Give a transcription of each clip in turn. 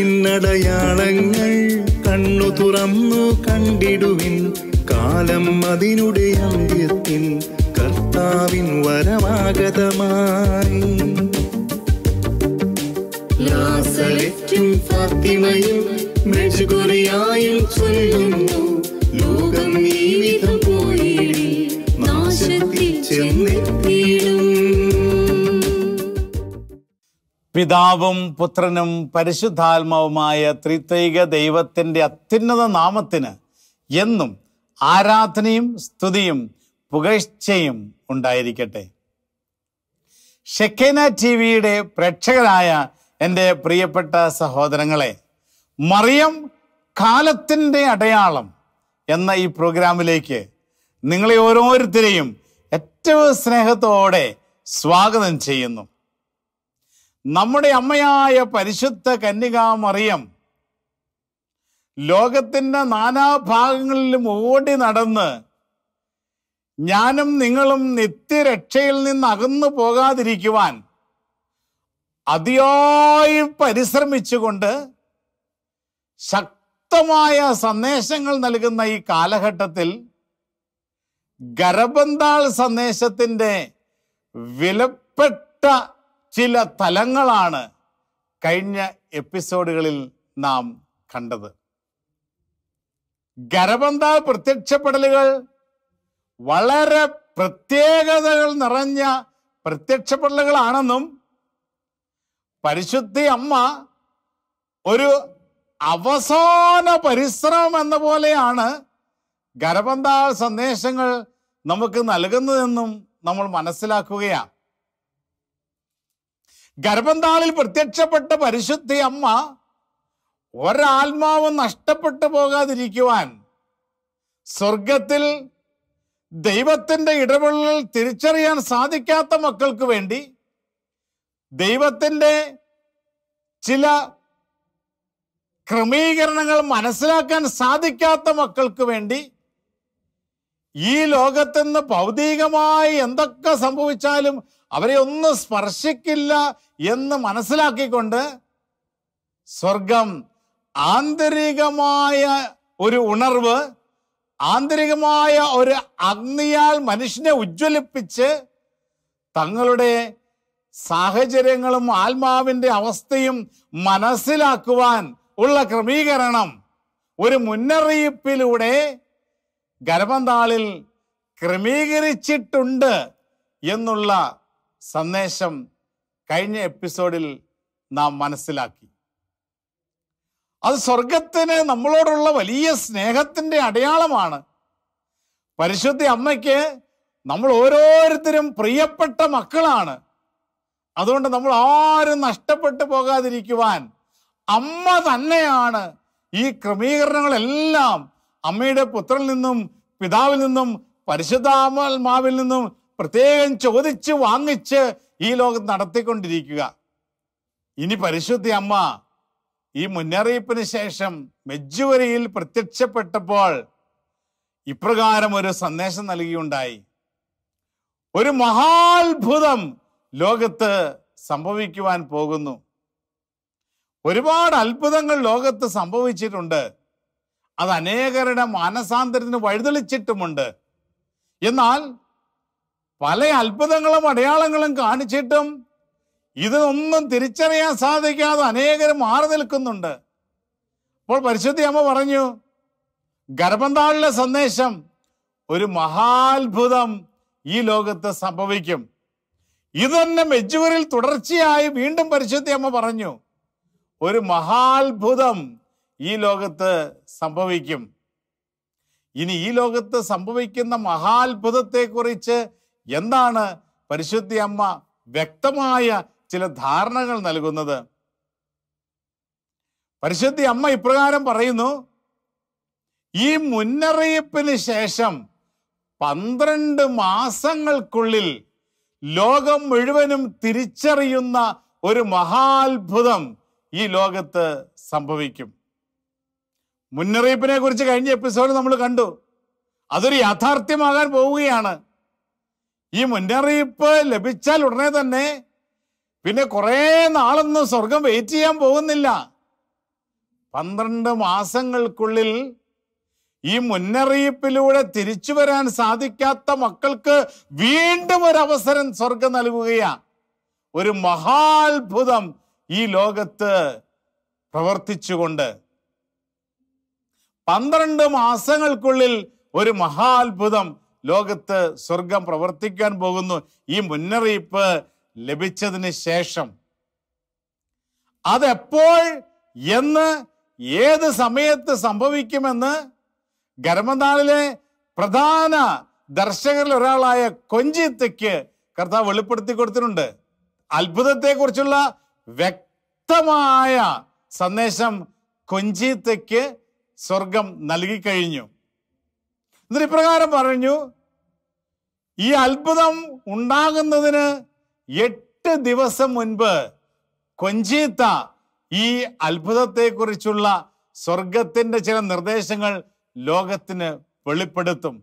ഇന്നടയാളങ്ങൾ കണ്ണു തുറന്നു കണ്ടിടുവിൻ കാലം അതിനുടെ അന്ത്യത്തിൽ കർത്താവിൻ വരമാഗതമായി ഫാത്തിമയും ലോകം ഈ വിധം പോയി നാശത്തിൽ ചെന്നെത്തിയിടും പിതാവും പുത്രനും പരിശുദ്ധാത്മാവുമായ ത്രിത്വൈക ദൈവത്തിൻ്റെ അത്യുന്നത നാമത്തിന് എന്നും ആരാധനയും സ്തുതിയും പുകഴ്ചയും ഉണ്ടായിരിക്കട്ടെ ഷെക്കേന ടി വിയുടെ പ്രേക്ഷകരായ എൻ്റെ പ്രിയപ്പെട്ട സഹോദരങ്ങളെ മറിയം കാലത്തിൻ്റെ അടയാളം എന്ന ഈ പ്രോഗ്രാമിലേക്ക് നിങ്ങളെ ഓരോരുത്തരെയും ഏറ്റവും സ്നേഹത്തോടെ സ്വാഗതം ചെയ്യുന്നു നമ്മുടെ അമ്മയായ പരിശുദ്ധ കന്യകാമറിയം ലോകത്തിൻ്റെ നാനാഭാഗങ്ങളിലും ഓടി നടന്ന് ഞാനും നിങ്ങളും നിത്യരക്ഷയിൽ നിന്ന് അകന്നു പോകാതിരിക്കുവാൻ അതിയായി പരിശ്രമിച്ചുകൊണ്ട് ശക്തമായ സന്ദേശങ്ങൾ നൽകുന്ന ഈ കാലഘട്ടത്തിൽ ഗരബന്താൾ സന്ദേശത്തിൻ്റെ വിലപ്പെട്ട ചില തലങ്ങളാണ് കഴിഞ്ഞ എപ്പിസോഡുകളിൽ നാം കണ്ടത് ഗരബന്ധ പ്രത്യക്ഷപ്പെടലുകൾ വളരെ പ്രത്യേകതകൾ നിറഞ്ഞ പ്രത്യക്ഷപ്പെടലുകളാണെന്നും പരിശുദ്ധി അമ്മ ഒരു അവസാന പരിശ്രമം എന്ന പോലെയാണ് ഗരബന്ധ സന്ദേശങ്ങൾ നമുക്ക് നൽകുന്നതെന്നും നമ്മൾ മനസ്സിലാക്കുകയാണ് ഗർഭന്താളിൽ പ്രത്യക്ഷപ്പെട്ട പരിശുദ്ധ അമ്മ ഒരാത്മാവ് നഷ്ടപ്പെട്ടു പോകാതിരിക്കുവാൻ സ്വർഗത്തിൽ ദൈവത്തിൻ്റെ ഇടപെടൽ തിരിച്ചറിയാൻ സാധിക്കാത്ത മക്കൾക്ക് വേണ്ടി ദൈവത്തിൻ്റെ ചില ക്രമീകരണങ്ങൾ മനസ്സിലാക്കാൻ സാധിക്കാത്ത മക്കൾക്ക് വേണ്ടി ഈ ലോകത്തുനിന്ന് ഭൗതികമായി എന്തൊക്കെ സംഭവിച്ചാലും അവരെ ഒന്നും സ്പർശിക്കില്ല എന്ന് മനസ്സിലാക്കിക്കൊണ്ട് സ്വർഗം ആന്തരികമായ ഒരു ഉണർവ് ആന്തരികമായ ഒരു അഗ്നിയാൽ മനുഷ്യനെ ഉജ്ജ്വലിപ്പിച്ച് തങ്ങളുടെ സാഹചര്യങ്ങളും ആത്മാവിൻ്റെ അവസ്ഥയും മനസ്സിലാക്കുവാൻ ഉള്ള ക്രമീകരണം ഒരു മുന്നറിയിപ്പിലൂടെ ഗർഭന്താളിൽ ക്രമീകരിച്ചിട്ടുണ്ട് എന്നുള്ള സന്ദേശം കഴിഞ്ഞ എപ്പിസോഡിൽ നാം മനസ്സിലാക്കി അത് സ്വർഗത്തിന് നമ്മളോടുള്ള വലിയ സ്നേഹത്തിൻ്റെ അടയാളമാണ് പരിശുദ്ധ അമ്മയ്ക്ക് നമ്മൾ ഓരോരുത്തരും പ്രിയപ്പെട്ട മക്കളാണ് അതുകൊണ്ട് നമ്മൾ ആരും നഷ്ടപ്പെട്ടു പോകാതിരിക്കുവാൻ അമ്മ തന്നെയാണ് ഈ ക്രമീകരണങ്ങളെല്ലാം അമ്മയുടെ പുത്രനിൽ നിന്നും പിതാവിൽ നിന്നും പരിശുദ്ധാമൽമാവിൽ നിന്നും പ്രത്യേകം ചോദിച്ച് വാങ്ങിച്ച് ഈ ലോകം നടത്തിക്കൊണ്ടിരിക്കുക ഇനി പരിശുദ്ധി അമ്മ ഈ മുന്നറിയിപ്പിന് ശേഷം മെജുവരിയിൽ പ്രത്യക്ഷപ്പെട്ടപ്പോൾ ഇപ്രകാരം ഒരു സന്ദേശം നൽകിയുണ്ടായി ഒരു മഹാത്ഭുതം ലോകത്ത് സംഭവിക്കുവാൻ പോകുന്നു ഒരുപാട് അത്ഭുതങ്ങൾ ലോകത്ത് സംഭവിച്ചിട്ടുണ്ട് അത് അനേകരുടെ മാനസാന്തരത്തിന് വഴിതെളിച്ചിട്ടുമുണ്ട് എന്നാൽ പല അത്ഭുതങ്ങളും അടയാളങ്ങളും കാണിച്ചിട്ടും ഇതൊന്നും തിരിച്ചറിയാൻ സാധിക്കാതെ അനേകരും മാറി നിൽക്കുന്നുണ്ട് അപ്പോൾ പരിശുദ്ധി അമ്മ പറഞ്ഞു ഗർഭന്താളിലെ സന്ദേശം ഒരു മഹാത്ഭുതം ഈ ലോകത്ത് സംഭവിക്കും ഇതന്നെ മെജൂരിൽ തുടർച്ചയായി വീണ്ടും പരിശുദ്ധി അമ്മ പറഞ്ഞു ഒരു മഹാത്ഭുതം ഈ ലോകത്ത് സംഭവിക്കും ഇനി ഈ ലോകത്ത് സംഭവിക്കുന്ന മഹാത്ഭുതത്തെക്കുറിച്ച് എന്താണ് പരിശുദ്ധി അമ്മ വ്യക്തമായ ചില ധാരണകൾ നൽകുന്നത് പരിശുദ്ധി അമ്മ ഇപ്രകാരം പറയുന്നു ഈ മുന്നറിയിപ്പിന് ശേഷം പന്ത്രണ്ട് മാസങ്ങൾക്കുള്ളിൽ ലോകം മുഴുവനും തിരിച്ചറിയുന്ന ഒരു മഹാത്ഭുതം ഈ ലോകത്ത് സംഭവിക്കും മുന്നറിയിപ്പിനെ കുറിച്ച് കഴിഞ്ഞ എപ്പിസോഡ് നമ്മൾ കണ്ടു അതൊരു യാഥാർത്ഥ്യമാകാൻ പോവുകയാണ് ഈ മുന്നറിയിപ്പ് ലഭിച്ചാൽ ഉടനെ തന്നെ പിന്നെ കുറേ നാളൊന്നും സ്വർഗം വെയിറ്റ് ചെയ്യാൻ പോകുന്നില്ല പന്ത്രണ്ട് മാസങ്ങൾക്കുള്ളിൽ ഈ മുന്നറിയിപ്പിലൂടെ തിരിച്ചു വരാൻ സാധിക്കാത്ത മക്കൾക്ക് വീണ്ടും ഒരു അവസരം സ്വർഗം നൽകുകയാണ് ഒരു മഹാത്ഭുതം ഈ ലോകത്ത് പ്രവർത്തിച്ചുകൊണ്ട് പന്ത്രണ്ട് മാസങ്ങൾക്കുള്ളിൽ ഒരു മഹാത്ഭുതം ലോകത്ത് സ്വർഗം പ്രവർത്തിക്കാൻ പോകുന്നു ഈ മുന്നറിയിപ്പ് ലഭിച്ചതിന് ശേഷം അതെപ്പോൾ എന്ന് ഏത് സമയത്ത് സംഭവിക്കുമെന്ന് ഗരമനാളിലെ പ്രധാന ദർശകരിൽ ഒരാളായ കൊഞ്ചിത്തയ്ക്ക് കർത്താവ് വെളിപ്പെടുത്തി കൊടുത്തിട്ടുണ്ട് അത്ഭുതത്തെക്കുറിച്ചുള്ള വ്യക്തമായ സന്ദേശം കൊഞ്ചിത്തയ്ക്ക് സ്വർഗം നൽകി കഴിഞ്ഞു എന്നിട്ട് ഇപ്രകാരം പറഞ്ഞു ഈ അത്ഭുതം ഉണ്ടാകുന്നതിന് എട്ട് ദിവസം മുൻപ് കൊഞ്ചീത്ത ഈ അത്ഭുതത്തെക്കുറിച്ചുള്ള സ്വർഗത്തിന്റെ ചില നിർദ്ദേശങ്ങൾ ലോകത്തിന് വെളിപ്പെടുത്തും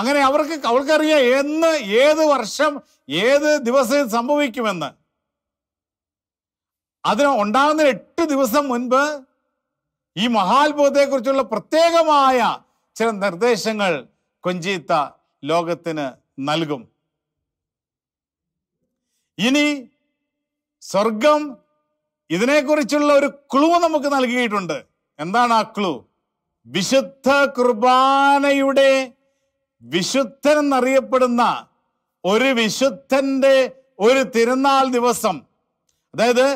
അങ്ങനെ അവർക്ക് അവൾക്കറിയാം എന്ന് ഏത് വർഷം ഏത് ദിവസം സംഭവിക്കുമെന്ന് അതിന് ഉണ്ടാകുന്ന എട്ട് ദിവസം മുൻപ് ഈ മഹാത്ഭുതത്തെക്കുറിച്ചുള്ള പ്രത്യേകമായ ചില നിർദ്ദേശങ്ങൾ കൊഞ്ചീത്ത ലോകത്തിന് നൽകും ഇനി സ്വർഗം ഇതിനെക്കുറിച്ചുള്ള ഒരു ക്ലൂ നമുക്ക് നൽകിയിട്ടുണ്ട് എന്താണ് ആ ക്ലൂ വിശുദ്ധ കുർബാനയുടെ വിശുദ്ധൻ എന്നറിയപ്പെടുന്ന ഒരു വിശുദ്ധന്റെ ഒരു തിരുനാൾ ദിവസം അതായത്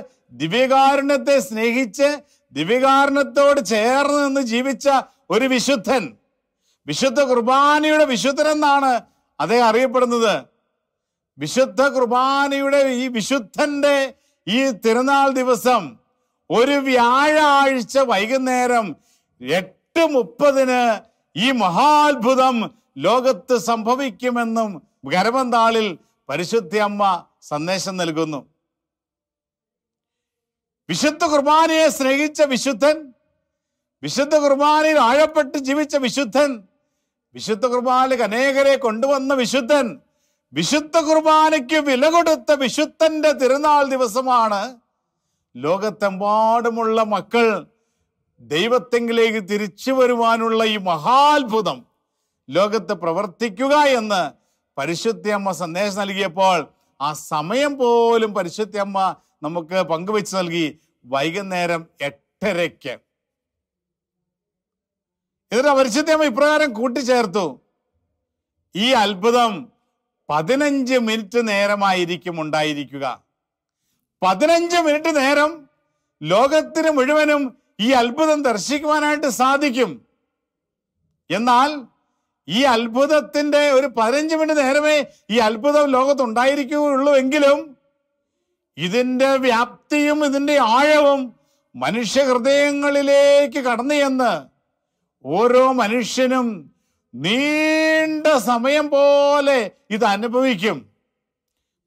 ദിവ്യകാരുണ്യത്തെ സ്നേഹിച്ച് ദിവ്യകാരുണ്യത്തോട് ചേർന്ന് നിന്ന് ജീവിച്ച ഒരു വിശുദ്ധൻ വിശുദ്ധ കുർബാനയുടെ വിശുദ്ധനെന്നാണ് അദ്ദേഹം അറിയപ്പെടുന്നത് വിശുദ്ധ കുർബാനയുടെ ഈ വിശുദ്ധന്റെ ഈ തിരുനാൾ ദിവസം ഒരു വ്യാഴാഴ്ച വൈകുന്നേരം എട്ട് മുപ്പതിന് ഈ മഹാത്ഭുതം ലോകത്ത് സംഭവിക്കുമെന്നും ഗരമന്താളിൽ പരിശുദ്ധി അമ്മ സന്ദേശം നൽകുന്നു വിശുദ്ധ കുർബാനയെ സ്നേഹിച്ച വിശുദ്ധൻ വിശുദ്ധ കുർബാനയിൽ ആഴപ്പെട്ട് ജീവിച്ച വിശുദ്ധൻ വിശുദ്ധ കുർബാനക്ക് അനേകരെ കൊണ്ടുവന്ന വിശുദ്ധൻ വിശുദ്ധ കുർബാനയ്ക്ക് വില കൊടുത്ത വിശുദ്ധന്റെ തിരുനാൾ ദിവസമാണ് ലോകത്തെമ്പാടുമുള്ള മക്കൾ ദൈവത്തെങ്കിലേക്ക് തിരിച്ചു വരുവാനുള്ള ഈ മഹാത്ഭുതം ലോകത്ത് പ്രവർത്തിക്കുക എന്ന് പരിശുദ്ധിയമ്മ സന്ദേശം നൽകിയപ്പോൾ ആ സമയം പോലും പരിശുദ്ധിയമ്മ നമുക്ക് പങ്കുവെച്ച് നൽകി വൈകുന്നേരം എട്ടരയ്ക്ക് എന്നിട്ട് പരിശുദ്ധമ്മ ഇപ്രകാരം കൂട്ടിച്ചേർത്തു ഈ അത്ഭുതം പതിനഞ്ച് മിനിറ്റ് നേരമായിരിക്കും ഉണ്ടായിരിക്കുക പതിനഞ്ച് മിനിറ്റ് നേരം ലോകത്തിന് മുഴുവനും ഈ അത്ഭുതം ദർശിക്കുവാനായിട്ട് സാധിക്കും എന്നാൽ ഈ അത്ഭുതത്തിന്റെ ഒരു പതിനഞ്ച് മിനിറ്റ് നേരമേ ഈ അത്ഭുതം ലോകത്തുണ്ടായിരിക്കുകയുള്ളൂ എങ്കിലും ഇതിന്റെ വ്യാപ്തിയും ഇതിന്റെ ആഴവും മനുഷ്യ ഹൃദയങ്ങളിലേക്ക് കടന്നു ചെന്ന് ഓരോ മനുഷ്യനും നീണ്ട സമയം പോലെ ഇത് അനുഭവിക്കും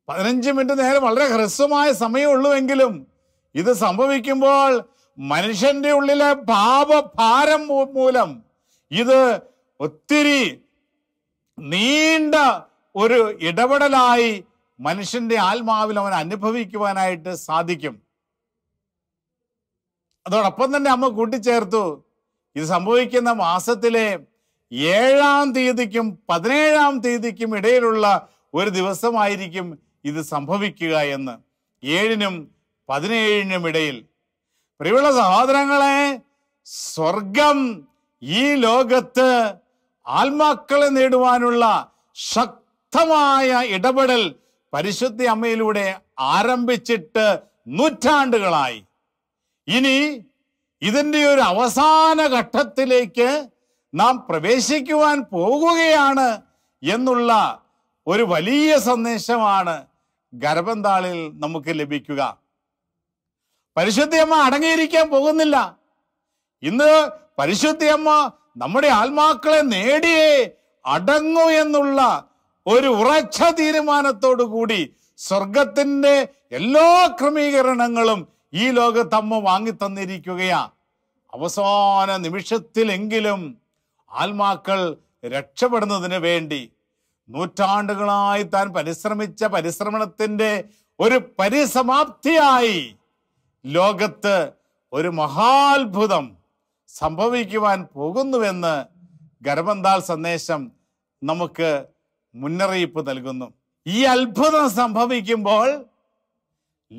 പതിനഞ്ച് മിനിറ്റ് നേരം വളരെ ഹ്രസ്വമായ സമയമുള്ളുവെങ്കിലും ഇത് സംഭവിക്കുമ്പോൾ മനുഷ്യന്റെ ഉള്ളിലെ പാപഭാരം മൂലം ഇത് ഒത്തിരി നീണ്ട ഒരു ഇടപെടലായി മനുഷ്യന്റെ ആത്മാവിൽ അവൻ അനുഭവിക്കുവാനായിട്ട് സാധിക്കും അതോടൊപ്പം തന്നെ അമ്മ കൂട്ടിച്ചേർത്തു ഇത് സംഭവിക്കുന്ന മാസത്തിലെ ഏഴാം തീയതിക്കും പതിനേഴാം തീയതിക്കും ഇടയിലുള്ള ഒരു ദിവസമായിരിക്കും ഇത് സംഭവിക്കുക എന്ന് ഏഴിനും പതിനേഴിനും ഇടയിൽ പ്രിയമുള്ള സഹോദരങ്ങളെ സ്വർഗം ഈ ലോകത്ത് ആത്മാക്കളെ നേടുവാനുള്ള ശക്തമായ ഇടപെടൽ പരിശുദ്ധി അമ്മയിലൂടെ ആരംഭിച്ചിട്ട് നൂറ്റാണ്ടുകളായി ഇനി ഇതിൻ്റെ ഒരു അവസാന ഘട്ടത്തിലേക്ക് നാം പ്രവേശിക്കുവാൻ പോകുകയാണ് എന്നുള്ള ഒരു വലിയ സന്ദേശമാണ് ഗർഭന്താളിൽ നമുക്ക് ലഭിക്കുക പരിശുദ്ധിയമ്മ അടങ്ങിയിരിക്കാൻ പോകുന്നില്ല ഇന്ന് പരിശുദ്ധിയമ്മ നമ്മുടെ ആത്മാക്കളെ നേടിയേ അടങ്ങൂ എന്നുള്ള ഒരു ഉറച്ച തീരുമാനത്തോടു കൂടി സ്വർഗത്തിൻ്റെ എല്ലാ ക്രമീകരണങ്ങളും ഈ ലോകത്തമ്മ വാങ്ങിത്തന്നിരിക്കുകയാ അവസാന നിമിഷത്തിലെങ്കിലും ആത്മാക്കൾ രക്ഷപ്പെടുന്നതിന് വേണ്ടി നൂറ്റാണ്ടുകളായി താൻ പരിശ്രമിച്ച പരിശ്രമണത്തിൻ്റെ ഒരു പരിസമാപ്തിയായി ലോകത്ത് ഒരു മഹാത്ഭുതം സംഭവിക്കുവാൻ പോകുന്നുവെന്ന് ഗർഭന്താൾ സന്ദേശം നമുക്ക് മുന്നറിയിപ്പ് നൽകുന്നു ഈ അത്ഭുതം സംഭവിക്കുമ്പോൾ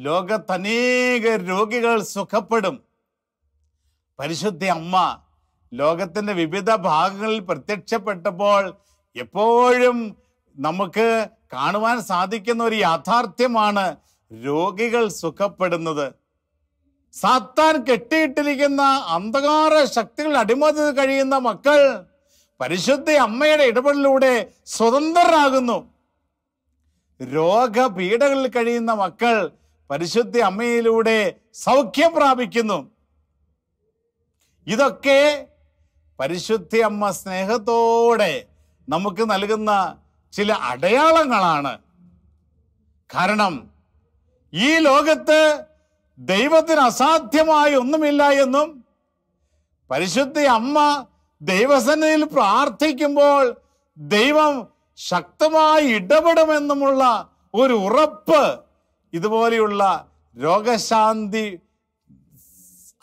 ലോകത്തനേക രോഗികൾ സുഖപ്പെടും പരിശുദ്ധ അമ്മ ലോകത്തിന്റെ വിവിധ ഭാഗങ്ങളിൽ പ്രത്യക്ഷപ്പെട്ടപ്പോൾ എപ്പോഴും നമുക്ക് കാണുവാൻ സാധിക്കുന്ന ഒരു യാഥാർത്ഥ്യമാണ് രോഗികൾ സുഖപ്പെടുന്നത് സാത്താൻ കെട്ടിയിട്ടിരിക്കുന്ന അന്ധകാര ശക്തികൾ അടിമതി കഴിയുന്ന മക്കൾ പരിശുദ്ധ അമ്മയുടെ ഇടപെടലിലൂടെ സ്വതന്ത്രരാകുന്നു രോഗപീഠകളിൽ കഴിയുന്ന മക്കൾ പരിശുദ്ധ അമ്മയിലൂടെ സൗഖ്യം പ്രാപിക്കുന്നു ഇതൊക്കെ പരിശുദ്ധ അമ്മ സ്നേഹത്തോടെ നമുക്ക് നൽകുന്ന ചില അടയാളങ്ങളാണ് കാരണം ഈ ലോകത്ത് ദൈവത്തിന് അസാധ്യമായി ഒന്നുമില്ല എന്നും പരിശുദ്ധ അമ്മ ദൈവസന്നിധിയിൽ പ്രാർത്ഥിക്കുമ്പോൾ ദൈവം ശക്തമായി ഇടപെടുമെന്നുമുള്ള ഒരു ഉറപ്പ് ഇതുപോലെയുള്ള രോഗശാന്തി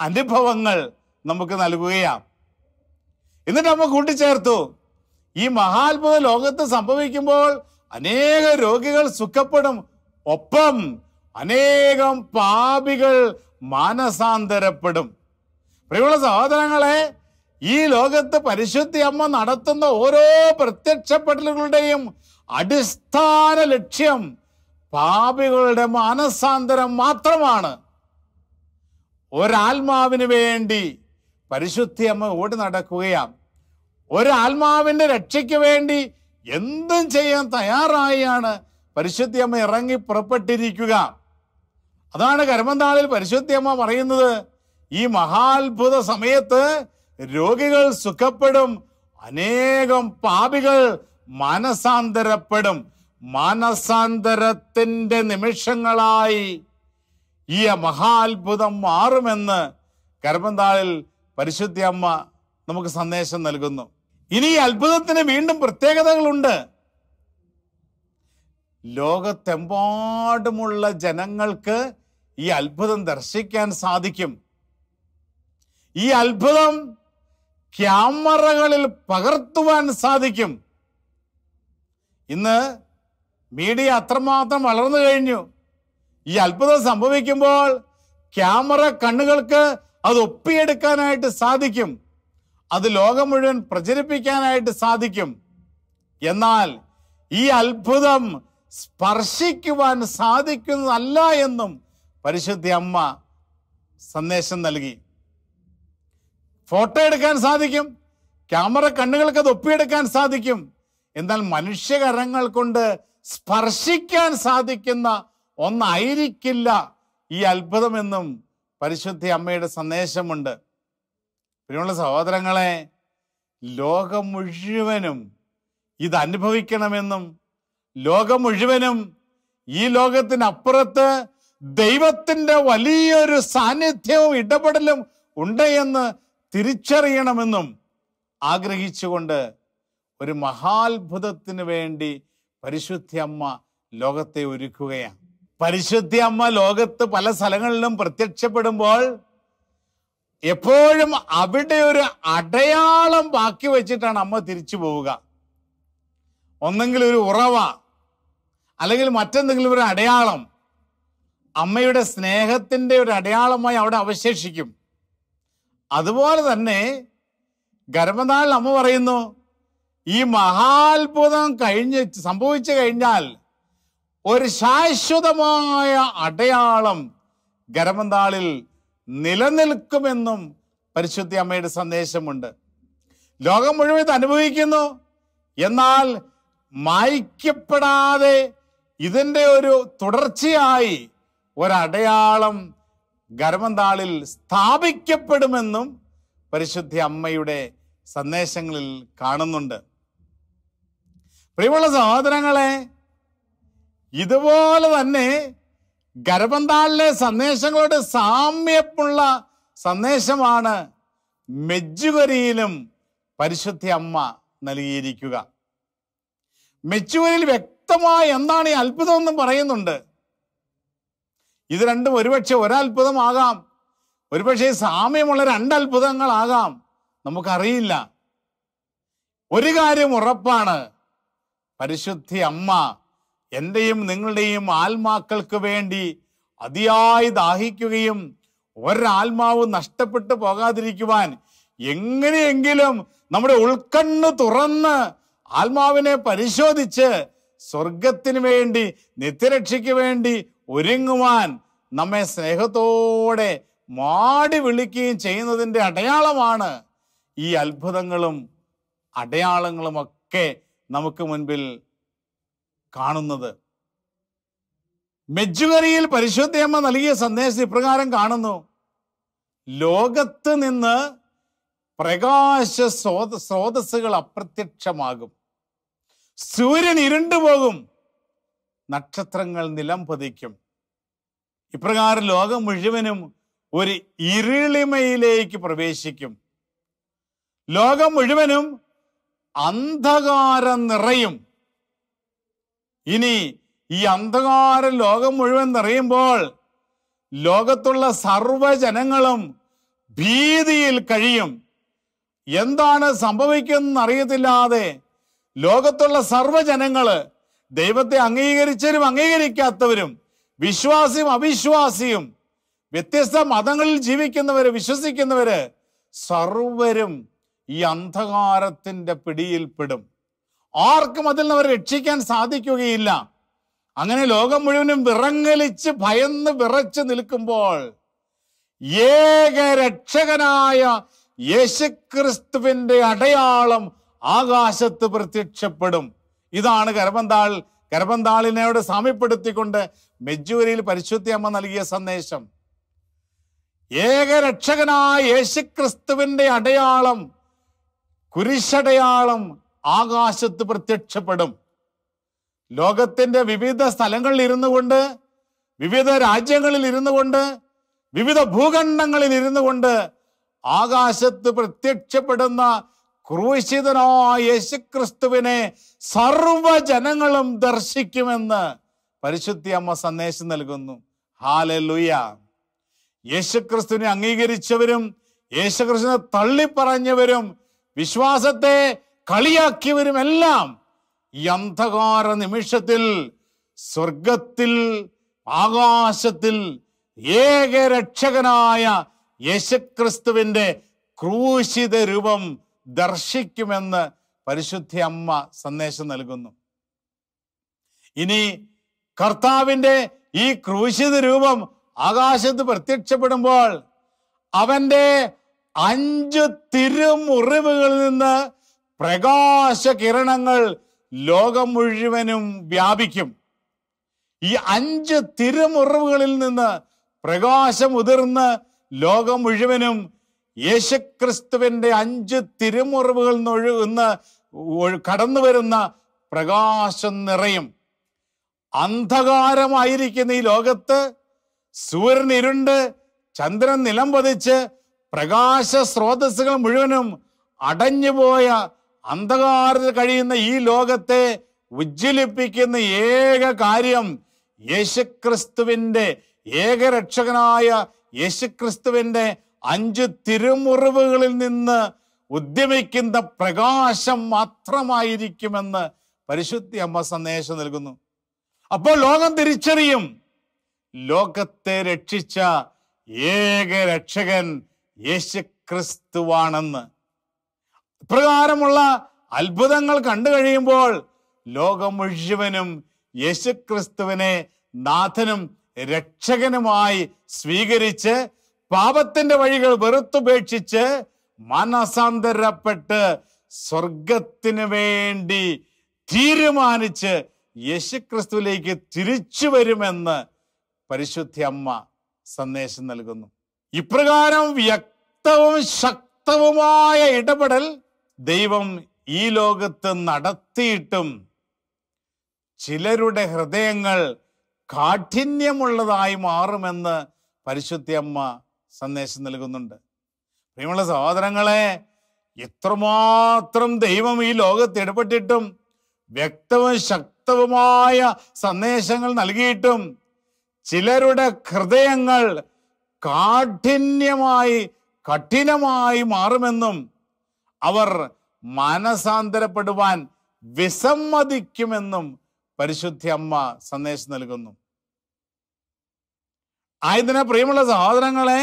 അനുഭവങ്ങൾ നമുക്ക് നൽകുകയാണ് എന്നിട്ട് നമ്മൾ കൂട്ടിച്ചേർത്തു ഈ മഹാത്ഭുത ലോകത്ത് സംഭവിക്കുമ്പോൾ അനേക രോഗികൾ സുഖപ്പെടും ഒപ്പം അനേകം പാപികൾ മാനസാന്തരപ്പെടും പ്രിയമുള്ള സഹോദരങ്ങളെ ഈ ലോകത്ത് പരിശുദ്ധി അമ്മ നടത്തുന്ന ഓരോ പ്രത്യക്ഷപ്പെടലുകളുടെയും അടിസ്ഥാന ലക്ഷ്യം പാപികളുടെ മാനസാന്തരം മാത്രമാണ് ഒരാത്മാവിന് വേണ്ടി പരിശുദ്ധി അമ്മ ഓടി നടക്കുകയാണ് ഒരാത്മാവിന്റെ രക്ഷയ്ക്ക് വേണ്ടി എന്തും ചെയ്യാൻ തയ്യാറായാണ് പരിശുദ്ധി അമ്മ ഇറങ്ങി പുറപ്പെട്ടിരിക്കുക അതാണ് കരുമന്താളിൽ പരിശുദ്ധി അമ്മ പറയുന്നത് ഈ മഹാത്ഭുത സമയത്ത് രോഗികൾ സുഖപ്പെടും അനേകം പാപികൾ മനസാന്തരപ്പെടും മാനസാന്തരത്തിൻ്റെ നിമിഷങ്ങളായി ഈ മഹാത്ഭുതം മാറുമെന്ന് കരമന്താളിൽ പരിശുദ്ധി അമ്മ നമുക്ക് സന്ദേശം നൽകുന്നു ഇനി ഈ അത്ഭുതത്തിന് വീണ്ടും പ്രത്യേകതകളുണ്ട് ലോകത്തെമ്പാടുമുള്ള ജനങ്ങൾക്ക് ഈ അത്ഭുതം ദർശിക്കാൻ സാധിക്കും ഈ അത്ഭുതം ക്യാമറകളിൽ പകർത്തുവാൻ സാധിക്കും ഇന്ന് മീഡിയ അത്രമാത്രം വളർന്നു കഴിഞ്ഞു ഈ അത്ഭുതം സംഭവിക്കുമ്പോൾ ക്യാമറ കണ്ണുകൾക്ക് അത് ഒപ്പിയെടുക്കാനായിട്ട് സാധിക്കും അത് ലോകം മുഴുവൻ പ്രചരിപ്പിക്കാനായിട്ട് സാധിക്കും എന്നാൽ ഈ അത്ഭുതം സ്പർശിക്കുവാൻ സാധിക്കുന്നതല്ല എന്നും പരിശുദ്ധി അമ്മ സന്ദേശം നൽകി ഫോട്ടോ എടുക്കാൻ സാധിക്കും ക്യാമറ കണ്ണുകൾക്ക് അത് ഒപ്പിയെടുക്കാൻ സാധിക്കും എന്നാൽ മനുഷ്യകരങ്ങൾ കൊണ്ട് സ്പർശിക്കാൻ സാധിക്കുന്ന ഒന്നായിരിക്കില്ല ഈ അത്ഭുതമെന്നും പരിശുദ്ധി അമ്മയുടെ സന്ദേശമുണ്ട് പിന്നെയുള്ള സഹോദരങ്ങളെ ലോകം മുഴുവനും ഇതനുഭവിക്കണമെന്നും ലോകം മുഴുവനും ഈ ലോകത്തിനപ്പുറത്ത് ദൈവത്തിൻ്റെ വലിയൊരു സാന്നിധ്യവും ഇടപെടലും ഉണ്ട് എന്ന് തിരിച്ചറിയണമെന്നും ആഗ്രഹിച്ചുകൊണ്ട് ഒരു മഹാത്ഭുതത്തിന് വേണ്ടി പരിശുദ്ധിയമ്മ അമ്മ ലോകത്തെ ഒരുക്കുകയാണ് പരിശുദ്ധിയമ്മ അമ്മ ലോകത്ത് പല സ്ഥലങ്ങളിലും പ്രത്യക്ഷപ്പെടുമ്പോൾ എപ്പോഴും അവിടെ ഒരു അടയാളം ബാക്കി വെച്ചിട്ടാണ് അമ്മ തിരിച്ചു പോവുക ഒന്നെങ്കിൽ ഒരു ഉറവ അല്ലെങ്കിൽ മറ്റെന്തെങ്കിലും ഒരു അടയാളം അമ്മയുടെ സ്നേഹത്തിൻ്റെ ഒരു അടയാളമായി അവിടെ അവശേഷിക്കും അതുപോലെ തന്നെ ഗർഭനാളിൽ അമ്മ പറയുന്നു ഈ മഹാത്ഭുതം കഴിഞ്ഞ് സംഭവിച്ചു കഴിഞ്ഞാൽ ഒരു ശാശ്വതമായ അടയാളം ഗരമന്താളിൽ നിലനിൽക്കുമെന്നും പരിശുദ്ധി അമ്മയുടെ സന്ദേശമുണ്ട് ലോകം മുഴുവൻ ഇത് അനുഭവിക്കുന്നു എന്നാൽ മായ്ക്കപ്പെടാതെ ഇതിൻ്റെ ഒരു തുടർച്ചയായി ഒരടയാളം ഗരമന്താളിൽ സ്ഥാപിക്കപ്പെടുമെന്നും പരിശുദ്ധി അമ്മയുടെ സന്ദേശങ്ങളിൽ കാണുന്നുണ്ട് പ്രിയമുള്ള സഹോദരങ്ങളെ ഇതുപോലെ തന്നെ ഗർഭന്താളിലെ സന്ദേശങ്ങളുടെ സാമ്യമുള്ള സന്ദേശമാണ് മെജ്ജുകരിയിലും പരിശുദ്ധി അമ്മ നൽകിയിരിക്കുക മെച്ചുവരിൽ വ്യക്തമായി എന്താണ് ഈ അത്ഭുതം എന്നും പറയുന്നുണ്ട് ഇത് രണ്ടും ഒരുപക്ഷെ ഒരത്ഭുതമാകാം ഒരുപക്ഷെ സാമ്യമുള്ള രണ്ട് അത്ഭുതങ്ങളാകാം നമുക്കറിയില്ല ഒരു കാര്യം ഉറപ്പാണ് പരിശുദ്ധി അമ്മ എൻ്റെയും നിങ്ങളുടെയും ആത്മാക്കൾക്ക് വേണ്ടി അതിയായി ദാഹിക്കുകയും ഒരാത്മാവ് നഷ്ടപ്പെട്ടു പോകാതിരിക്കുവാൻ എങ്ങനെയെങ്കിലും നമ്മുടെ ഉൾക്കണ്ണ് തുറന്ന് ആത്മാവിനെ പരിശോധിച്ച് സ്വർഗത്തിന് വേണ്ടി നിത്യരക്ഷയ്ക്ക് വേണ്ടി ഒരുങ്ങുവാൻ നമ്മെ സ്നേഹത്തോടെ മാടി വിളിക്കുകയും ചെയ്യുന്നതിൻ്റെ അടയാളമാണ് ഈ അത്ഭുതങ്ങളും അടയാളങ്ങളുമൊക്കെ നമുക്ക് മുൻപിൽ കാണുന്നത് മെജുകറിയിൽ പരിശുദ്ധയമ്മ നൽകിയ സന്ദേശം ഇപ്രകാരം കാണുന്നു ലോകത്ത് നിന്ന് പ്രകാശ സ്രോത സ്രോതസ്സുകൾ അപ്രത്യക്ഷമാകും സൂര്യൻ ഇരുണ്ടുപോകും നക്ഷത്രങ്ങൾ നിലം പതിക്കും ഇപ്രകാരം ലോകം മുഴുവനും ഒരു ഇരുളിമയിലേക്ക് പ്രവേശിക്കും ലോകം മുഴുവനും അന്ധകാരം നിറയും ഇനി ഈ അന്ധകാര ലോകം മുഴുവൻ നിറയുമ്പോൾ ലോകത്തുള്ള സർവജനങ്ങളും ഭീതിയിൽ കഴിയും എന്താണ് സംഭവിക്കുന്ന അറിയത്തില്ലാതെ ലോകത്തുള്ള സർവജനങ്ങള് ദൈവത്തെ അംഗീകരിച്ചവരും അംഗീകരിക്കാത്തവരും വിശ്വാസിയും അവിശ്വാസിയും വ്യത്യസ്ത മതങ്ങളിൽ ജീവിക്കുന്നവര് വിശ്വസിക്കുന്നവര് സർവരും ഈ അന്ധകാരത്തിൻ്റെ പിടിയിൽപ്പെടും ആർക്കും അതിൽ നിന്ന് അവർ രക്ഷിക്കാൻ സാധിക്കുകയില്ല അങ്ങനെ ലോകം മുഴുവനും വിറങ്ങലിച്ച് ഭയന്ന് വിറച്ച് നിൽക്കുമ്പോൾ ഏക രക്ഷകനായ യേശുക്രിസ്തുവിൻ്റെ അടയാളം ആകാശത്ത് പ്രത്യക്ഷപ്പെടും ഇതാണ് കരപന്താൾ കരപന്താളിനോട് സാമ്യപ്പെടുത്തിക്കൊണ്ട് മെജ്ജൂരിയിൽ പരിശുദ്ധി അമ്മ നൽകിയ സന്ദേശം ഏകരക്ഷകനായ യേശുക്രിസ്തുവിൻ്റെ അടയാളം കുരിശടയാളം ആകാശത്ത് പ്രത്യക്ഷപ്പെടും ലോകത്തിൻ്റെ വിവിധ സ്ഥലങ്ങളിൽ ഇരുന്നു കൊണ്ട് വിവിധ രാജ്യങ്ങളിൽ ഇരുന്നു കൊണ്ട് വിവിധ ഭൂഖണ്ഡങ്ങളിൽ ഇരുന്നു കൊണ്ട് ആകാശത്ത് പ്രത്യക്ഷപ്പെടുന്ന ക്രൂശിതനായ യേശുക്രിസ്തുവിനെ സർവജനങ്ങളും ദർശിക്കുമെന്ന് പരിശുദ്ധി അമ്മ സന്ദേശം നൽകുന്നു ഹാലലുയ യേശുക്രിസ്തുവിനെ അംഗീകരിച്ചവരും യേശുക്രിസ്തുവിനെ തള്ളിപ്പറഞ്ഞവരും വിശ്വാസത്തെ കളിയാക്കിയവരുമെല്ലാം ഈ അന്ധകാര നിമിഷത്തിൽ സ്വർഗത്തിൽ ആകാശത്തിൽ ഏക രക്ഷകനായ ക്രൂശിത രൂപം ദർശിക്കുമെന്ന് പരിശുദ്ധി അമ്മ സന്ദേശം നൽകുന്നു ഇനി കർത്താവിൻ്റെ ഈ ക്രൂശിത രൂപം ആകാശത്ത് പ്രത്യക്ഷപ്പെടുമ്പോൾ അവൻ്റെ അഞ്ച് തിരുമുറിവുകളിൽ നിന്ന് പ്രകാശ കിരണങ്ങൾ ലോകം മുഴുവനും വ്യാപിക്കും ഈ അഞ്ച് തിരുമുറിവുകളിൽ നിന്ന് പ്രകാശം ഉതിർന്ന് ലോകം മുഴുവനും യേശുക്രിസ്തുവിന്റെ അഞ്ച് തിരുമുറിവുകളിൽ നിന്ന് കടന്നു വരുന്ന പ്രകാശം നിറയും അന്ധകാരമായിരിക്കുന്ന ഈ ലോകത്ത് സൂര്യൻ ഇരുണ്ട് ചന്ദ്രൻ നിലം പതിച്ച് പ്രകാശ സ്രോതസ്സുകൾ മുഴുവനും അടഞ്ഞുപോയ അന്ധകാരത്തിൽ കഴിയുന്ന ഈ ലോകത്തെ ഉജ്ജ്വലിപ്പിക്കുന്ന ഏക കാര്യം യേശുക്രിസ്തുവിൻ്റെ ഏകരക്ഷകനായ യേശുക്രിസ്തുവിൻ്റെ അഞ്ച് തിരുമുറിവുകളിൽ നിന്ന് ഉദ്യമിക്കുന്ന പ്രകാശം മാത്രമായിരിക്കുമെന്ന് പരിശുദ്ധി അമ്മ സന്ദേശം നൽകുന്നു അപ്പോൾ ലോകം തിരിച്ചറിയും ലോകത്തെ രക്ഷിച്ച ഏക രക്ഷകൻ യേശു ക്രിസ്തുവാണെന്ന് ഇപ്രകാരമുള്ള അത്ഭുതങ്ങൾ കണ്ടു കഴിയുമ്പോൾ ലോകം മുഴുവനും യേശുക്രിസ്തുവിനെ നാഥനും രക്ഷകനുമായി സ്വീകരിച്ച് പാപത്തിന്റെ വഴികൾ വെറുത്തുപേക്ഷിച്ച് മനസാന്തരപ്പെട്ട് സ്വർഗത്തിന് വേണ്ടി തീരുമാനിച്ച് യേശുക്രിസ്തുവിലേക്ക് തിരിച്ചു വരുമെന്ന് പരിശുദ്ധി അമ്മ സന്ദേശം നൽകുന്നു ഇപ്രകാരം വ്യക്തവും ശക്തവുമായ ഇടപെടൽ ദൈവം ഈ ലോകത്ത് നടത്തിയിട്ടും ചിലരുടെ ഹൃദയങ്ങൾ കാഠിന്യമുള്ളതായി മാറുമെന്ന് പരിശുദ്ധി അമ്മ സന്ദേശം നൽകുന്നുണ്ട് പ്രിയമുള്ള സഹോദരങ്ങളെ എത്രമാത്രം ദൈവം ഈ ലോകത്ത് ഇടപെട്ടിട്ടും വ്യക്തവും ശക്തവുമായ സന്ദേശങ്ങൾ നൽകിയിട്ടും ചിലരുടെ ഹൃദയങ്ങൾ കാഠിന്യമായി കഠിനമായി മാറുമെന്നും അവർ മാനസാന്തരപ്പെടുവാൻ വിസമ്മതിക്കുമെന്നും പരിശുദ്ധി അമ്മ സന്ദേശം നൽകുന്നു ആയതിനെ പ്രിയമുള്ള സഹോദരങ്ങളെ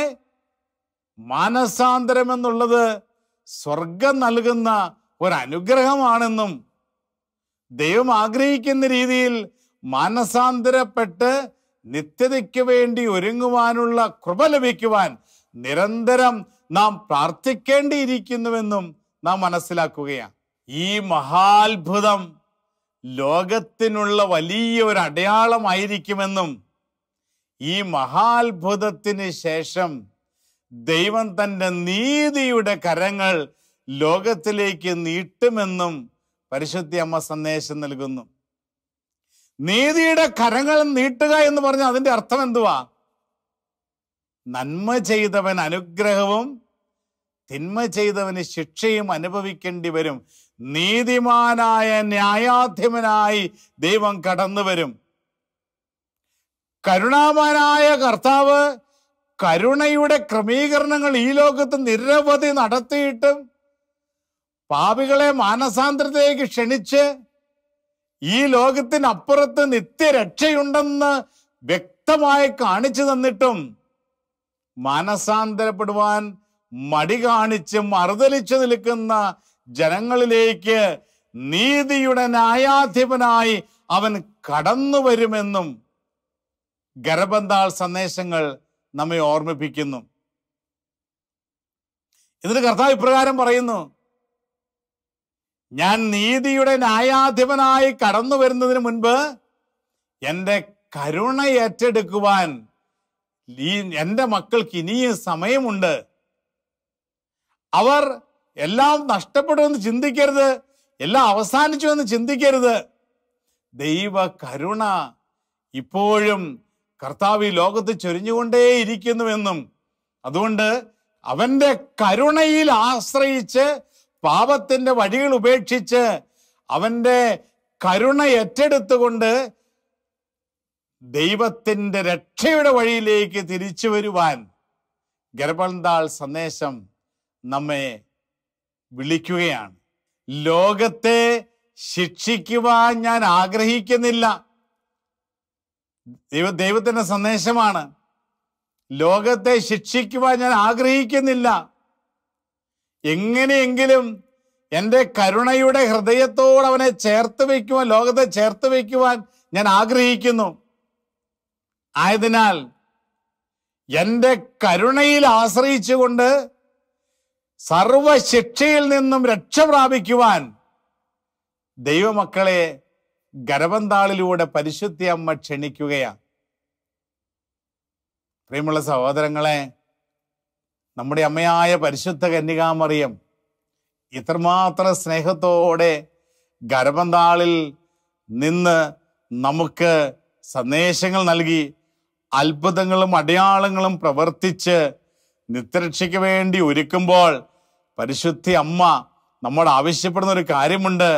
മാനസാന്തരം എന്നുള്ളത് സ്വർഗം നൽകുന്ന ഒരനുഗ്രഹമാണെന്നും ദൈവം ആഗ്രഹിക്കുന്ന രീതിയിൽ മാനസാന്തരപ്പെട്ട് നിത്യതയ്ക്ക് വേണ്ടി ഒരുങ്ങുവാനുള്ള കൃപ ലഭിക്കുവാൻ നിരന്തരം നാം പ്രാർത്ഥിക്കേണ്ടിയിരിക്കുന്നുവെന്നും നാം മനസ്സിലാക്കുകയാണ് ഈ മഹാത്ഭുതം ലോകത്തിനുള്ള വലിയ ഒരു അടയാളമായിരിക്കുമെന്നും ഈ മഹാത്ഭുതത്തിന് ശേഷം ദൈവം തൻ്റെ നീതിയുടെ കരങ്ങൾ ലോകത്തിലേക്ക് നീട്ടുമെന്നും പരിശുദ്ധി അമ്മ സന്ദേശം നൽകുന്നു നീതിയുടെ കരങ്ങൾ നീട്ടുക എന്ന് പറഞ്ഞാൽ അതിന്റെ അർത്ഥം എന്തുവാ നന്മ ചെയ്തവൻ അനുഗ്രഹവും തിന്മ ചെയ്തവന് ശിക്ഷയും അനുഭവിക്കേണ്ടി വരും നീതിമാനായ ന്യായാധിപനായി ദൈവം കടന്നു വരും കരുണാമാനായ കർത്താവ് കരുണയുടെ ക്രമീകരണങ്ങൾ ഈ ലോകത്ത് നിരവധി നടത്തിയിട്ടും പാപികളെ മാനസാന്തരത്തിലേക്ക് ക്ഷണിച്ച് ഈ ലോകത്തിനപ്പുറത്ത് നിത്യരക്ഷയുണ്ടെന്ന് വ്യക്തമായി കാണിച്ചു തന്നിട്ടും മനസാന്തരപ്പെടുവാൻ മടി കാണിച്ച് മറുതലിച്ചു നിൽക്കുന്ന ജനങ്ങളിലേക്ക് നീതിയുടെ ന്യായാധിപനായി അവൻ കടന്നു വരുമെന്നും ഗർഭന്താൾ സന്ദേശങ്ങൾ നമ്മെ ഓർമ്മിപ്പിക്കുന്നു ഇതിന് കർത്താവ് ഇപ്രകാരം പറയുന്നു ഞാൻ നീതിയുടെ ന്യായാധിപനായി കടന്നു വരുന്നതിന് മുൻപ് എൻ്റെ കരുണ ഏറ്റെടുക്കുവാൻ എൻ്റെ മക്കൾക്ക് ഇനിയും സമയമുണ്ട് അവർ എല്ലാം നഷ്ടപ്പെടുമെന്ന് ചിന്തിക്കരുത് എല്ലാം അവസാനിച്ചു എന്ന് ചിന്തിക്കരുത് ദൈവ കരുണ ഇപ്പോഴും കർത്താവ് ഈ ലോകത്ത് ചൊരിഞ്ഞുകൊണ്ടേയിരിക്കുന്നുവെന്നും അതുകൊണ്ട് അവൻ്റെ കരുണയിൽ ആശ്രയിച്ച് പാപത്തിൻ്റെ വഴികൾ ഉപേക്ഷിച്ച് അവൻ്റെ കരുണ ഏറ്റെടുത്തുകൊണ്ട് ദൈവത്തിൻ്റെ രക്ഷയുടെ വഴിയിലേക്ക് തിരിച്ചു വരുവാൻ ഗർഭന്താൾ സന്ദേശം നമ്മെ വിളിക്കുകയാണ് ലോകത്തെ ശിക്ഷിക്കുവാൻ ഞാൻ ആഗ്രഹിക്കുന്നില്ല ദൈവ ദൈവത്തിൻ്റെ സന്ദേശമാണ് ലോകത്തെ ശിക്ഷിക്കുവാൻ ഞാൻ ആഗ്രഹിക്കുന്നില്ല എങ്ങനെയെങ്കിലും എൻ്റെ കരുണയുടെ ഹൃദയത്തോട് അവനെ ചേർത്ത് വയ്ക്കുവാൻ ലോകത്തെ ചേർത്ത് വയ്ക്കുവാൻ ഞാൻ ആഗ്രഹിക്കുന്നു ആയതിനാൽ എൻ്റെ കരുണയിൽ ആശ്രയിച്ചുകൊണ്ട് സർവശിക്ഷയിൽ നിന്നും രക്ഷ പ്രാപിക്കുവാൻ ദൈവമക്കളെ ഗരവന്താളിലൂടെ പരിശുദ്ധി അമ്മ ക്ഷണിക്കുകയാണ് പ്രിയമുള്ള സഹോദരങ്ങളെ നമ്മുടെ അമ്മയായ പരിശുദ്ധ കന്യകാമറിയം ഇത്രമാത്രം സ്നേഹത്തോടെ ഗർഭന്താളിൽ നിന്ന് നമുക്ക് സന്ദേശങ്ങൾ നൽകി അത്ഭുതങ്ങളും അടയാളങ്ങളും പ്രവർത്തിച്ച് നിത്യരക്ഷയ്ക്ക് വേണ്ടി ഒരുക്കുമ്പോൾ പരിശുദ്ധി അമ്മ നമ്മോട് ആവശ്യപ്പെടുന്ന ഒരു കാര്യമുണ്ട്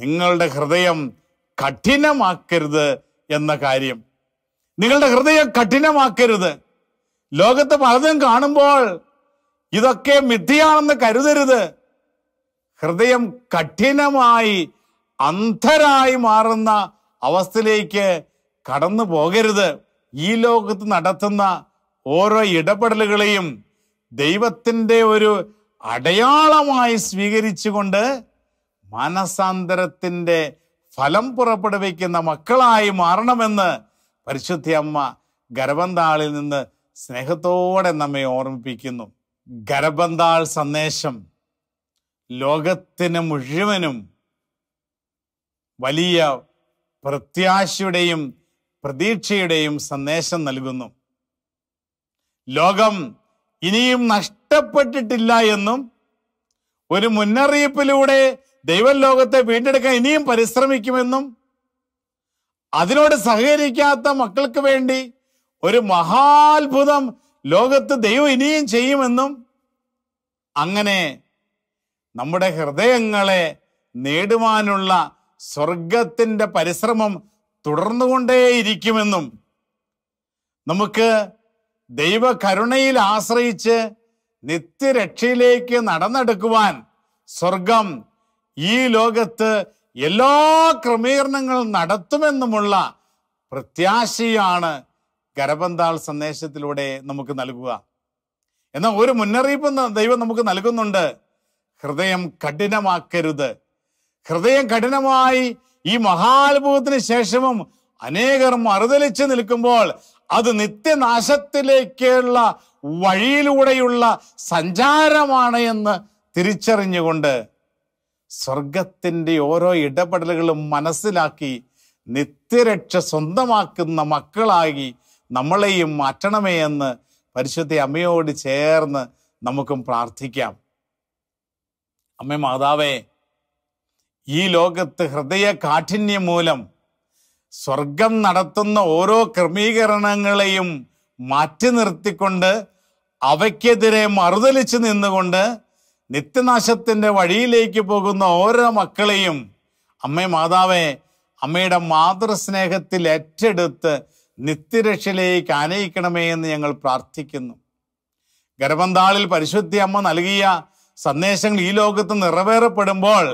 നിങ്ങളുടെ ഹൃദയം കഠിനമാക്കരുത് എന്ന കാര്യം നിങ്ങളുടെ ഹൃദയം കഠിനമാക്കരുത് ലോകത്ത് പലതും കാണുമ്പോൾ ഇതൊക്കെ മിഥ്യയാണെന്ന് കരുതരുത് ഹൃദയം കഠിനമായി അന്ധരായി മാറുന്ന അവസ്ഥയിലേക്ക് കടന്നു പോകരുത് ഈ ലോകത്ത് നടത്തുന്ന ഓരോ ഇടപെടലുകളെയും ദൈവത്തിൻ്റെ ഒരു അടയാളമായി സ്വീകരിച്ചുകൊണ്ട് മനസാന്തരത്തിൻ്റെ ഫലം പുറപ്പെടുവിക്കുന്ന മക്കളായി മാറണമെന്ന് പരിശുദ്ധി അമ്മ ഗർഭന്താളിൽ നിന്ന് സ്നേഹത്തോടെ നമ്മെ ഓർമ്മിപ്പിക്കുന്നു ഗരബന്താൾ സന്ദേശം ലോകത്തിന് മുഴുവനും വലിയ പ്രത്യാശയുടെയും പ്രതീക്ഷയുടെയും സന്ദേശം നൽകുന്നു ലോകം ഇനിയും നഷ്ടപ്പെട്ടിട്ടില്ല എന്നും ഒരു മുന്നറിയിപ്പിലൂടെ ദൈവലോകത്തെ വീണ്ടെടുക്കാൻ ഇനിയും പരിശ്രമിക്കുമെന്നും അതിനോട് സഹകരിക്കാത്ത മക്കൾക്ക് വേണ്ടി ഒരു മഹാത്ഭുതം ലോകത്ത് ദൈവം ഇനിയും ചെയ്യുമെന്നും അങ്ങനെ നമ്മുടെ ഹൃദയങ്ങളെ നേടുവാനുള്ള സ്വർഗത്തിൻ്റെ പരിശ്രമം തുടർന്നുകൊണ്ടേയിരിക്കുമെന്നും നമുക്ക് ദൈവകരുണയിൽ ആശ്രയിച്ച് നിത്യരക്ഷയിലേക്ക് നടന്നെടുക്കുവാൻ സ്വർഗം ഈ ലോകത്ത് എല്ലാ ക്രമീകരണങ്ങളും നടത്തുമെന്നുമുള്ള പ്രത്യാശയാണ് കരപന്താൾ സന്ദേശത്തിലൂടെ നമുക്ക് നൽകുക എന്നാൽ ഒരു മുന്നറിയിപ്പ് ദൈവം നമുക്ക് നൽകുന്നുണ്ട് ഹൃദയം കഠിനമാക്കരുത് ഹൃദയം കഠിനമായി ഈ മഹാത്ഭുതത്തിന് ശേഷവും അനേകർ മറുതലിച്ച് നിൽക്കുമ്പോൾ അത് നിത്യനാശത്തിലേക്കുള്ള വഴിയിലൂടെയുള്ള സഞ്ചാരമാണ് എന്ന് തിരിച്ചറിഞ്ഞുകൊണ്ട് സ്വർഗത്തിൻ്റെ ഓരോ ഇടപെടലുകളും മനസ്സിലാക്കി നിത്യരക്ഷ സ്വന്തമാക്കുന്ന മക്കളായി നമ്മളെയും മാറ്റണമേ എന്ന് പരിശുദ്ധ അമ്മയോട് ചേർന്ന് നമുക്കും പ്രാർത്ഥിക്കാം അമ്മ മാതാവേ ഈ ലോകത്ത് ഹൃദയ കാഠിന്യം മൂലം സ്വർഗം നടത്തുന്ന ഓരോ ക്രമീകരണങ്ങളെയും മാറ്റി നിർത്തിക്കൊണ്ട് അവയ്ക്കെതിരെ മറുതലിച്ച് നിന്നുകൊണ്ട് നിത്യനാശത്തിൻ്റെ വഴിയിലേക്ക് പോകുന്ന ഓരോ മക്കളെയും അമ്മേ മാതാവേ അമ്മയുടെ മാതൃസ്നേഹത്തിൽ ഏറ്റെടുത്ത് നിത്യരക്ഷയിലേക്ക് ആനയിക്കണമേ എന്ന് ഞങ്ങൾ പ്രാർത്ഥിക്കുന്നു ഗർഭന്താളിൽ പരിശുദ്ധി അമ്മ നൽകിയ സന്ദേശങ്ങൾ ഈ ലോകത്ത് നിറവേറപ്പെടുമ്പോൾ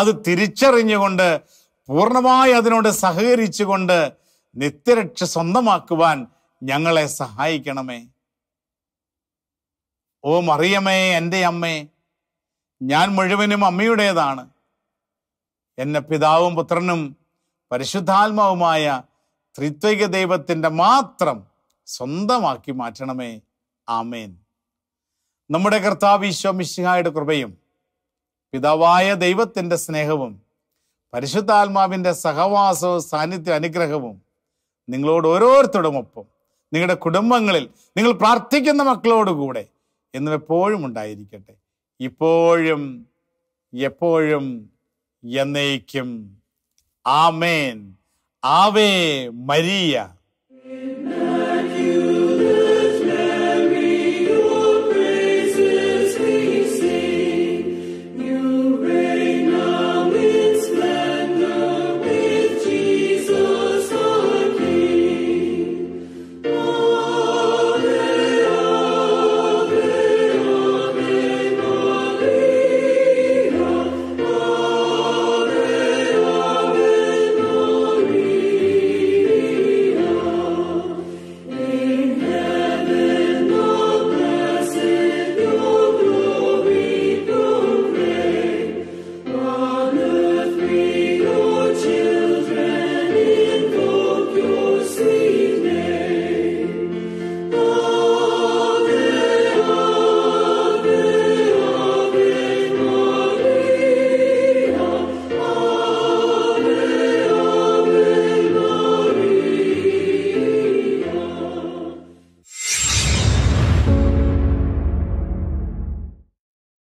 അത് തിരിച്ചറിഞ്ഞുകൊണ്ട് പൂർണ്ണമായി അതിനോട് സഹകരിച്ചുകൊണ്ട് നിത്യരക്ഷ സ്വന്തമാക്കുവാൻ ഞങ്ങളെ സഹായിക്കണമേ ഓ മറിയമേ എൻ്റെ അമ്മേ ഞാൻ മുഴുവനും അമ്മയുടേതാണ് എന്നെ പിതാവും പുത്രനും പരിശുദ്ധാത്മാവുമായ ത്രിത്വിക ദൈവത്തിൻ്റെ മാത്രം സ്വന്തമാക്കി മാറ്റണമേ ആമേൻ നമ്മുടെ കർത്താവ് ഈശോമിശിഹായുടെ കൃപയും പിതാവായ ദൈവത്തിൻ്റെ സ്നേഹവും പരിശുദ്ധാത്മാവിൻ്റെ സഹവാസവും സാന്നിധ്യ അനുഗ്രഹവും നിങ്ങളോട് ഒപ്പം നിങ്ങളുടെ കുടുംബങ്ങളിൽ നിങ്ങൾ പ്രാർത്ഥിക്കുന്ന മക്കളോടുകൂടെ എന്നിവപ്പോഴും ഉണ്ടായിരിക്കട്ടെ ഇപ്പോഴും എപ്പോഴും എന്നേക്കും ആമേൻ Ave María.